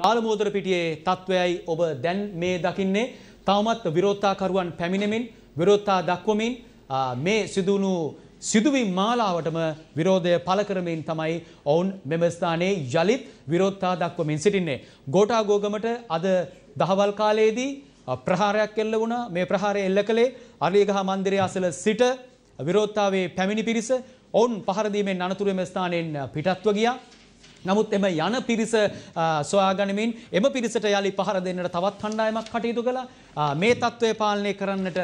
ගාලමෝදර පිටියේ තත්ත්වයයි ඔබ දැන් මේ දකින්නේ තවමත් විරෝධතාකරුවන් පැමිණෙමින් විරෝධතා දක්වමින් මේ සිදුණු සිදුවීම් මාලාවටම විරෝධය පළ කරමින් තමයි ඔවුන් මෙම ස්ථානයේ යලිත් විරෝධතා දක්වමින් සිටින්නේ. ගෝඨාගෝගමට අද දහවල් කාලයේදී ප්‍රහාරයක් එල්ල වුණා. මේ ප්‍රහාරය එල්ල කළේ අරලියගහ මන්දිරය අසල සිට විරෝධතාවේ පැමිණි පිරිස ඔවුන් පහර දීමෙන් අනතුරු එම ස්ථානයෙන් පිටත්ව ගියා. නමුත් එම යන පිරිස සොයාගනිමින් එම පිරිසට යළි පහර දෙන්නට තවත් කණ්ඩායමක් කටයුතු කළා මේ තත්ත්වය පාලනය කරන්නට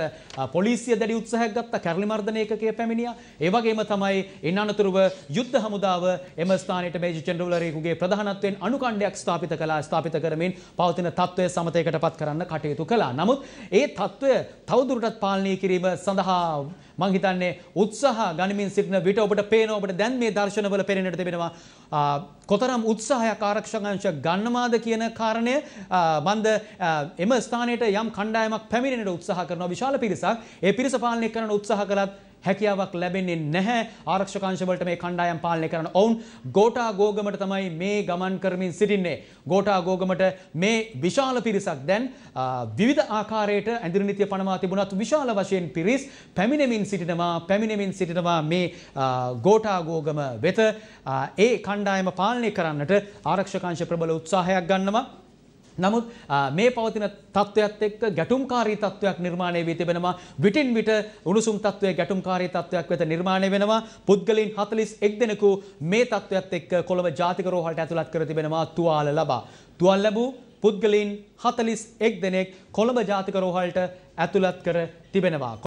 පොලිසිය දැඩි උත්සාහයක් ගත්තා කැරලි මර්ධන ඒකකය පැමිණියා ඒ වගේම තමයි ඉන් අනතුරුව යුද්ධ හමුදාව එම ස්ථානයේ මේජර් ජෙනරල්වරයෙකුගේ ප්‍රධානත්වයෙන් අනුකණ්ඩයක් ස්ථාපිත කළා ස්ථාපිත කරමින් පවතින තත්ත්වය සමතයකට පත් කරන්න කටයුතු කළා නමුත් ඒ තත්ත්වය තවදුරටත් පාලනය කිරීම සඳහා මං හිතන්නේ උත්සාහ ගනිමින් සිටින විට ඔබට පේන ඔබට දැන් මේ දර්ශනවල පෙනෙන්නට තිබෙනවා කොතරම් උත්සාහයක් ආරක්ෂක අංශ ගන්නවාද කියන කාරණය මන්ද එම ස්ථානයට යම් කණ්ඩායමක් පැමිණෙනට උත්සාහ කරනවා විශාල පිරිසක් ඒ පිරිස පාලනය කරන උත්සාහ කළත් හැකියාවක් ලැබෙන්නේ නැහැ ආරක්ෂකංශවලට මේ කණ්ඩායම් පාලනය කරන ඔවුන් ගෝටා ගෝගමට තමයි මේ ගමන් කරමින් සිටින්නේ. ගෝටා ගෝගමට මේ විශාල පිරිසක් දැන් විවිධ ආකාරයට ඇඳිරනිතිය පනවා තිබුණත් විශාල වශයෙන් පිරිස් පැමිණෙමින් සිටිනවා පැමිණෙමින් සිටිනවා මේ ගෝටා ගෝගම වෙත ඒ කණ්ඩායම පාලනය කරන්නට ආරක්ෂකංශ ප්‍රබල උත්සාහයක් ගන්නවා නමුත් මේ පවතින තත්ත්වයක්ත් එක්ක ගැටුම්කාරී තත්ත්වයක් නිර්මාණය වී තිබෙනවා විටින් විට උණුසුම් තත්ත්වය ගැටුම්කාරී තත්ත්වයක් වෙත නිර්මාණය වෙනවා පුද්ගලයන් 41 දෙනෙකු මේ තත්ත්වයත් එක්ක කොළඹ ජාතික රෝහලට ඇතුළත් කර තිබෙනවා තුවාල ලබා තුවාල ලැබූ පුද්ගලයන් 41 දෙනෙක් කොළඹ ජාතික රෝහලට ඇතුළත් කර තිබෙනවා